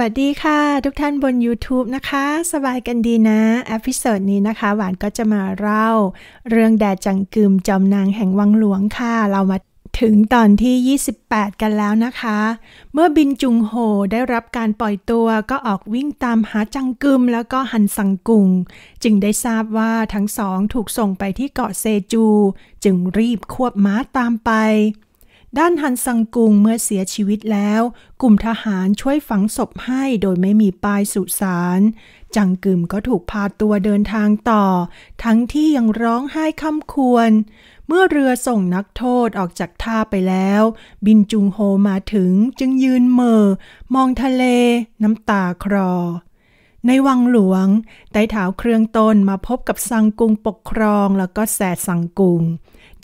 วัสดีค่ะ ทุกท่านบน YouTube นะคะ สบายกันดีนะเอพิโซดนี้นะคะ หวานก็จะมาเล่า เรื่องแดจังกึมจอมนางแห่งวังหลวงค่ะ เรามาถึงตอนที่ 28 กันแล้วนะคะ เมื่อบินจุงโฮได้รับการปล่อยตัวก็ออกวิ่งตามหาจังกึมแล้วก็หันสังกุงจึงได้ทราบว่าทั้งสองถูกส่งไปที่เกาะเซจู จึงรีบควบม้าตามไปด้านฮันซังกุงเมื่อเสียชีวิตแล้ว กลุ่มทหารช่วยฝังศพให้โดยไม่มีป้ายสุสานจังกึมก็ถูกพาตัวเดินทางต่อ ทั้งที่ยังร้องไห้ค่ำควร เมื่อเรือส่งนักโทษออกจากท่าไปแล้ว บินจุงโฮมาถึงจึงยืนเมอมองทะเล น้ำตาคลอในวังหลวงไต้เท้าเครื่องต้นมาพบกับสังกุงปกครองแล้วก็แสดสังกุง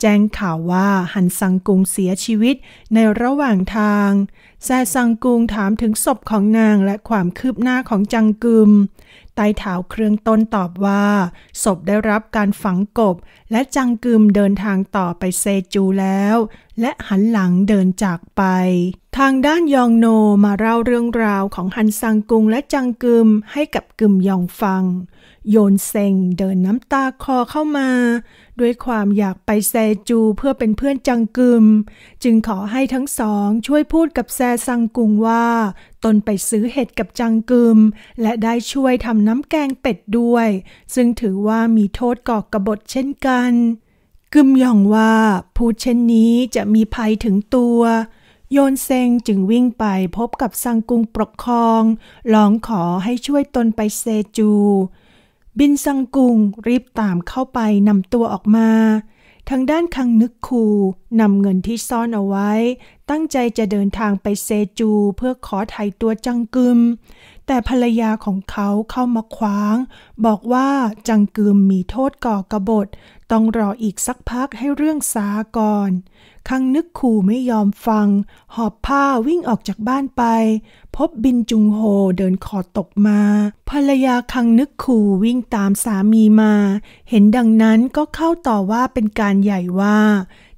จ้งข่าวว่าหันซังกุงเสียชีวิตในระหว่างทาง แซซังกุงถามถึงศพของนางและความคืบหน้าของจังกึมไต้เถาเครื่องต้นตอบว่า ศพได้รับการฝังกบและจังกึมเดินทางต่อไปเซจูแล้วและหันหลังเดินจากไป ทางด้านยองโนมาเล่าเรื่องราวของฮันซังกุงและจังกึมให้กับกึมยองฟัง โยนเซงเดินน้ำตาคอเข้ามา ด้วยความอยากไปแซจูเพื่อเป็นเพื่อนจังกึม จึงขอให้ทั้งสองช่วยพูดกับแซซังกุงว่า ตนไปซื้อเห็ดกับจังกึมและได้ช่วยทำน้ำแกงเป็ดด้วย ซึ่งถือว่ามีโทษก่อกระบฏเช่นกันกึมยองว่าพูดเช่นนี้จะมีภัยถึงตัว โยนเซงจึงวิ่งไปพบกับซังกุงปกครองร้องขอให้ช่วยตนไปเซจู บินซังกุงรีบตามเข้าไปนำตัวออกมาทางด้านคังนึกคูนำเงินที่ซ่อนเอาไว้ ตั้งใจจะเดินทางไปเซจูเพื่อขอไถ่ตัวจังกึม แต่ภรรยาของเขาเข้ามาขวาง บอกว่าจังกึมมีโทษก่อกระบฏ ต้องรออีกสักพักให้เรื่องซาก่อนคังนึกคู่ไม่ยอมฟัง หอบผ้าวิ่งออกจากบ้านไป พบบินจุงโฮเดินขอตกมาภรรยาคังนึกคู่วิ่งตามสามีมา เห็นดังนั้นก็เข้าต่อว่าเป็นการใหญ่ว่า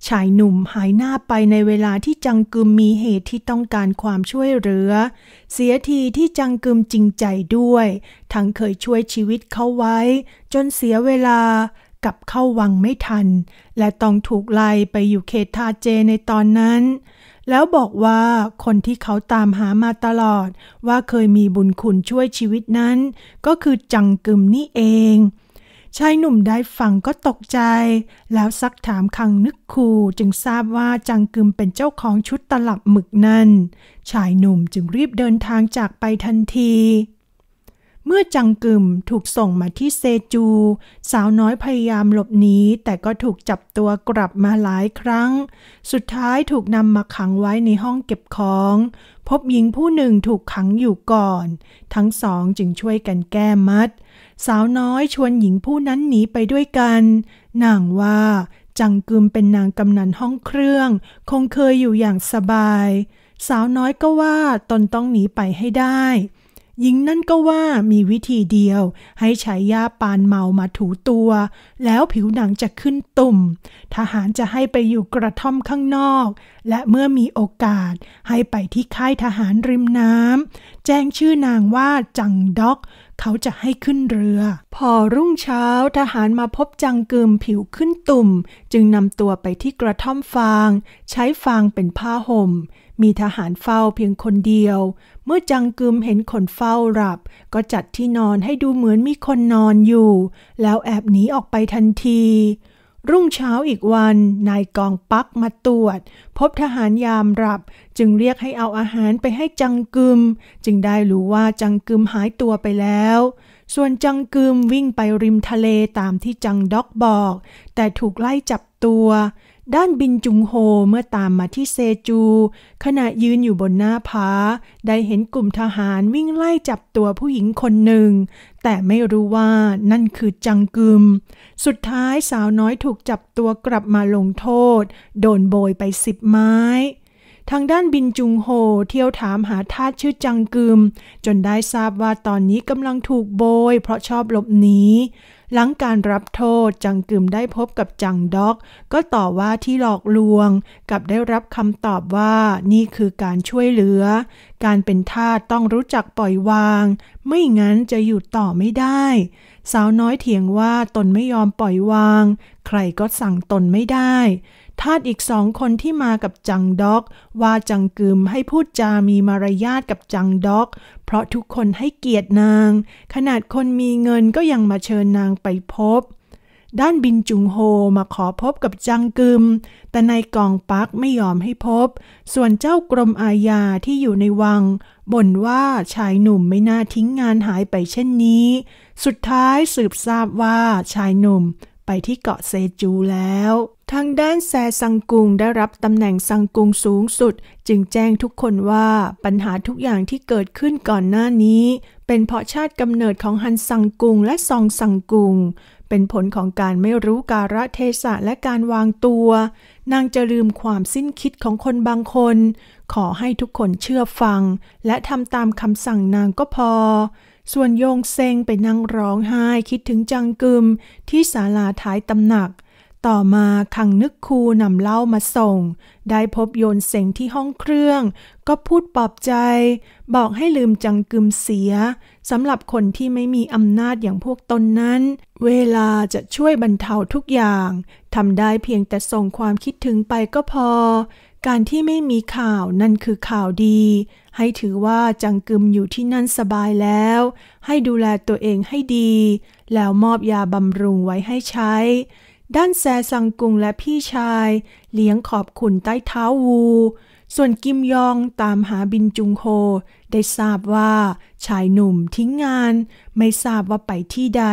ชายหนุ่มหายหน้าไปในเวลาที่จังกึมมีเหตุที่ต้องการความช่วยเหลือ เสียทีที่จังกึมจริงใจด้วย ทั้งเคยช่วยชีวิตเขาไว้ จนเสียเวลากลับเข้าวังไม่ทัน และต้องถูกไล่ไปอยู่เขตทาเจในตอนนั้น แล้วบอกว่าคนที่เขาตามหามาตลอดว่าเคยมีบุญคุณช่วยชีวิตนั้น ก็คือจังกึมนี่เอง ชายหนุ่มได้ฟังก็ตกใจ แล้วซักถามคังนึกคูจึงทราบว่าจังกึมเป็นเจ้าของชุดตลับหมึกนั่นชายหนุ่มจึงรีบเดินทางจากไปทันทีเมื่อจังกึมถูกส่งมาที่เซจู สาวน้อยพยายามหลบหนีแต่ก็ถูกจับตัวกลับมาหลายครั้ง สุดท้ายถูกนำมาขังไว้ในห้องเก็บของ พบหญิงผู้หนึ่งถูกขังอยู่ก่อน ทั้งสองจึงช่วยกันแก้มัด สาวน้อยชวนหญิงผู้นั้นหนีไปด้วยกันนางว่า จังกึมเป็นนางกำนันห้องเครื่อง คงเคยอยู่อย่างสบาย สาวน้อยก็ว่าตนต้องหนีไปให้ได้หญิงนั่นก็ว่ามีวิธีเดียวให้ใช้ยาปานเมามาถูตัว แล้วผิวหนังจะขึ้นตุ่ม ทหารจะให้ไปอยู่กระท่อมข้างนอก และเมื่อมีโอกาสให้ไปที่ค่ายทหารริมน้ำแจ้งชื่อนางว่าจังด็อก เขาจะให้ขึ้นเรือ พอรุ่งเช้าทหารมาพบจังกึมผิวขึ้นตุ่ม จึงนำตัวไปที่กระท่อมฟาง ใช้ฟางเป็นผ้าหม่มมีทหารเฝ้าเพียงคนเดียว เมื่อจังกึมเห็นคนเฝ้าหลับ ก็จัดที่นอนให้ดูเหมือนมีคนนอนอยู่ แล้วแอบหนีออกไปทันที รุ่งเช้าอีกวัน นายกองปักมาตรวจ พบทหารยามหลับ จึงเรียกให้เอาอาหารไปให้จังกึมจึงได้รู้ว่าจังกึมหายตัวไปแล้ว ส่วนจังกึมวิ่งไปริมทะเลตามที่จังด็อกบอก แต่ถูกไล่จับตัวด้านบินจุงโฮเมื่อตามมาที่เซจู ขณะยืนอยู่บนหน้าผาได้เห็นกลุ่มทหารวิ่งไล่จับตัวผู้หญิงคนหนึ่ง แต่ไม่รู้ว่านั่นคือจังกึมสุดท้ายสาวน้อยถูกจับตัวกลับมาลงโทษ โดนโบยไปสิบไม้ ทางด้านบินจุงโฮเที่ยวถามหาทาสชื่อจังกึมจนได้ทราบว่าตอนนี้กำลังถูกโบยเพราะชอบหลบหนีหลังการรับโทษจัง กึมได้พบกับจังด็อก ก็ต่อว่าที่หลอกลวง กับได้รับคำตอบว่านี่คือการช่วยเหลือ การเป็นทาสต้องรู้จักปล่อยวาง ไม่งั้นจะอยู่ต่อไม่ได้ สาวน้อยเถียงว่าตนไม่ยอมปล่อยวาง ใครก็สั่งตนไม่ได้ ทาสอีกสองคนที่มากับจังด็อก ว่าจังกึมให้พูดจามีมารยาทกับจังด็อกเพราะทุกคนให้เกียรตินาง ขนาดคนมีเงินก็ยังมาเชิญนางไปพบ ด้านบินจุงโฮมาขอพบกับจังกึม แต่นายกองปักไม่ยอมให้พบ ส่วนเจ้ากรมอาญาที่อยู่ในวัง บ่นว่าชายหนุ่มไม่น่าทิ้งงานหายไปเช่นนี้ สุดท้ายสืบทราบว่าชายหนุ่มไปที่เกาะเซจูแล้ว ทางด้านแซซังกุงได้รับตำแหน่งซังกุงสูงสุดจึงแจ้งทุกคนว่าปัญหาทุกอย่างที่เกิดขึ้นก่อนหน้านี้ เป็นเพราะชาติกำเนิดของฮันซังกุงและซองซังกุง เป็นผลของการไม่รู้การะเทศะและการวางตัว นางจะลืมความสิ้นคิดของคนบางคน ขอให้ทุกคนเชื่อฟัง และทำตามคำสั่งนางก็พอส่วนโยงเซงไปนั่งร้องไห้คิดถึงจังกึมที่ศาลาท้ายตำหนัก ต่อมาขังนึกคูนำเหล้ามาส่ง ได้พบโยนเซงที่ห้องเครื่อง ก็พูดปลอบใจ บอกให้ลืมจังกึมเสียสำหรับคนที่ไม่มีอำนาจอย่างพวกตนนั้น เวลาจะช่วยบรรเทาทุกอย่างทำได้เพียงแต่ส่งความคิดถึงไปก็พอการที่ไม่มีข่าวนั่นคือข่าวดี ให้ถือว่าจังกึมอยู่ที่นั่นสบายแล้ว ให้ดูแลตัวเองให้ดี แล้วมอบยาบำรุงไว้ให้ใช้ ด้านแซซังกุงและพี่ชาย เลี้ยงขอบคุณใต้เท้าวู ส่วนกิมยองตามหาบินจุงโฮได้ทราบว่า ชายหนุ่มทิ้งงานไม่ทราบว่าไปที่ใด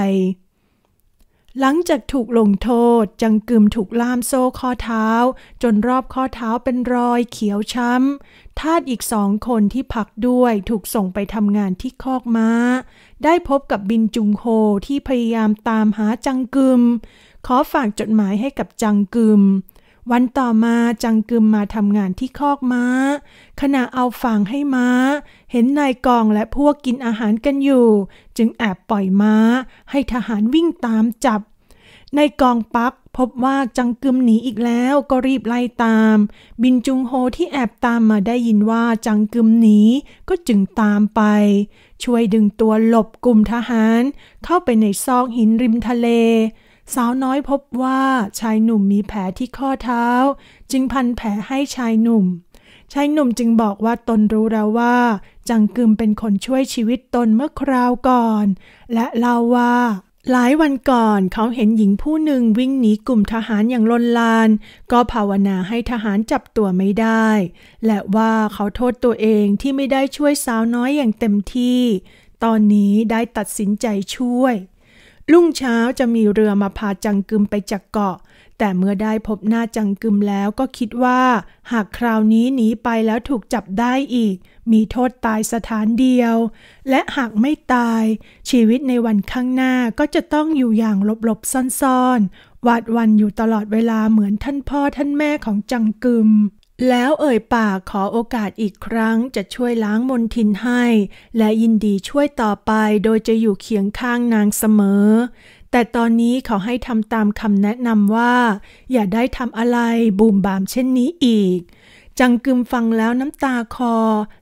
หลังจากถูกลงโทษ จังกึมถูกล่ามโซ่ข้อเท้า จนรอบข้อเท้าเป็นรอยเขียวช้ำ ทาสอีกสองคนที่พักด้วยถูกส่งไปทำงานที่คอกม้า ได้พบกับบินจุงโฮที่พยายามตามหาจังกึม ขอฝากจดหมายให้กับจังกึมวันต่อมาจังกึมมาทำงานที่คอกมา้า ขณะเอาฝางให้มา้า เห็นนายกองและพวกกินอาหารกันอยู่ จึงแอบปล่อยม้า ให้ทหารวิ่งตามจับนายกองปักพบว่าจังกึมหนีอีกแล้วก็รีบไล่ตาม บินจุงโฮที่แอบตามมาได้ยินว่าจังกึมหนี ก็จึงตามไป ช่วยดึงตัวหลบกลุ่มทหาร เข้าไปในซอกหินริมทะเลสาวน้อยพบว่าชายหนุ่มมีแผลที่ข้อเท้า จึงพันแผลให้ชายหนุ่มชายหนุ่มจึงบอกว่าตนรู้แล้วว่า จังกึมเป็นคนช่วยชีวิตตนเมื่อคราวก่อน และเล่าว่า หลายวันก่อนเขาเห็นหญิงผู้หนึ่งวิ่งหนีกลุ่มทหารอย่างลนลาน ก็ภาวนาให้ทหารจับตัวไม่ได้และว่าเขาโทษตัวเองที่ไม่ได้ช่วยสาวน้อยอย่างเต็มที่ ตอนนี้ได้ตัดสินใจช่วยรุ่งเช้าจะมีเรือมาพาจังกึมไปจากเกาะ แต่เมื่อได้พบหน้าจังกึมแล้วก็คิดว่า หากคราวนี้หนีไปแล้วถูกจับได้อีก มีโทษตายสถานเดียว และหากไม่ตาย ชีวิตในวันข้างหน้าก็จะต้องอยู่อย่างหลบๆ ซ่อนๆ วาดวันอยู่ตลอดเวลาเหมือนท่านพ่อท่านแม่ของจังกึมแล้วเอ่ยปากขอโอกาสอีกครั้งจะช่วยล้างมนทินให้ และยินดีช่วยต่อไปโดยจะอยู่เคียงข้างนางเสมอ แต่ตอนนี้เขาให้ทำตามคำแนะนำว่า อย่าได้ทำอะไรบูมบามเช่นนี้อีก จังกึมฟังแล้วน้ำตาคอ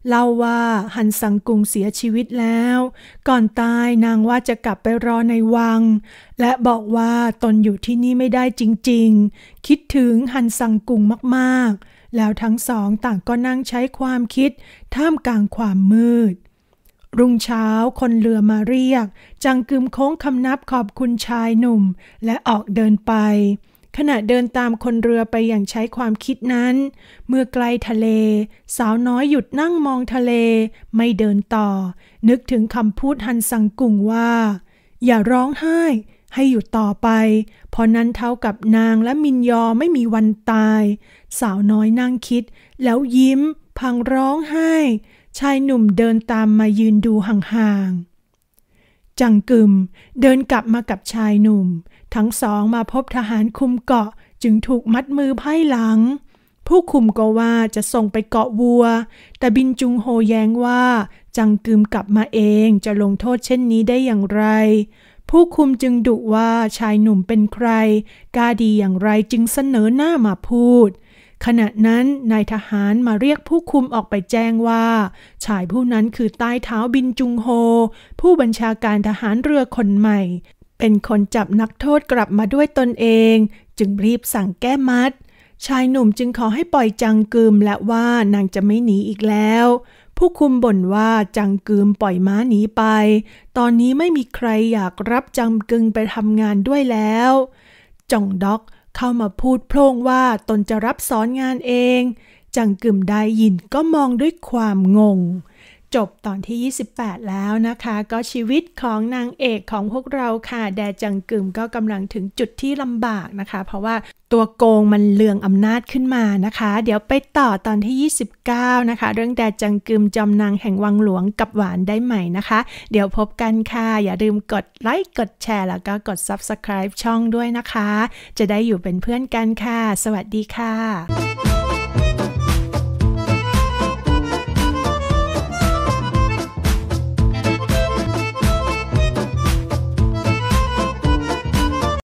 เล่าว่าหันสังกุงเสียชีวิตแล้ว ก่อนตายนางว่าจะกลับไปรอในวัง และบอกว่าตนอยู่ที่นี่ไม่ได้จริงๆ คิดถึงหันสังกุงมากๆแล้วทั้งสองต่างก็นั่งใช้ความคิด ท่ามกลางความมืด รุ่งเช้าคนเรือมาเรียก จังกึมโค้งคำนับขอบคุณชายหนุ่ม และออกเดินไป ขณะเดินตามคนเรือไปอย่างใช้ความคิดนั้น เมื่อไกลทะเล สาวน้อยหยุดนั่งมองทะเล ไม่เดินต่อ นึกถึงคำพูดฮันสังกุงว่า อย่าร้องไห้ให้อยู่ต่อไปพอนั้นเท่ากับนางและมินยอไม่มีวันตาย สาวน้อยนั่งคิด แล้วยิ้ม พังร้องไห้ ชายหนุ่มเดินตามมายืนดูห่างๆจังกึมเดินกลับมากับชายหนุ่ม ทั้งสองมาพบทหารคุมเกาะจึงถูกมัดมือไพ่หลัง ผู้คุมก็ว่าจะส่งไปเกาะวัว แต่บินจุงโฮแย้งว่า จังกึมกลับมาเองจะลงโทษเช่นนี้ได้อย่างไรผู้คุมจึงดุว่าชายหนุ่มเป็นใครกาดีอย่างไรจึงเสนอหน้ามาพูด ขณะนั้นนายทหารมาเรียกผู้คุมออกไปแจ้งว่า ชายผู้นั้นคือใต้เท้าบินจุงโฮผู้บัญชาการทหารเรือคนใหม่ เป็นคนจับนักโทษกลับมาด้วยตนเอง จึงรีบสั่งแก้มัด ชายหนุ่มจึงขอให้ปล่อยจังกึมและว่านางจะไม่หนีอีกแล้วผู้คุมบ่นว่าจังกึมปล่อยม้าหนีไป ตอนนี้ไม่มีใครอยากรับจังกึงไปทำงานด้วยแล้ว จ่องด็อกเข้ามาพูดโพล่งว่าตนจะรับสอนงานเอง จังกึมได้ยินก็มองด้วยความงงจบตอนที่ 28 แล้วนะคะ ก็ชีวิตของนางเอกของพวกเราค่ะ แดจังกึมก็กำลังถึงจุดที่ลำบากนะคะ เพราะว่าตัวโกงมันเลืองอำนาจขึ้นมานะคะ เดี๋ยวไปต่อตอนที่ 29 นะคะ เรื่องแดจังกึมจอมนางแห่งวังหลวงกับหวานได้ใหม่นะคะ เดี๋ยวพบกันค่ะ อย่าลืมกดไลค์กดแชร์ แล้วก็กด Subscribe ช่องด้วยนะคะ จะได้อยู่เป็นเพื่อนกันค่ะสวัสดีค่ะ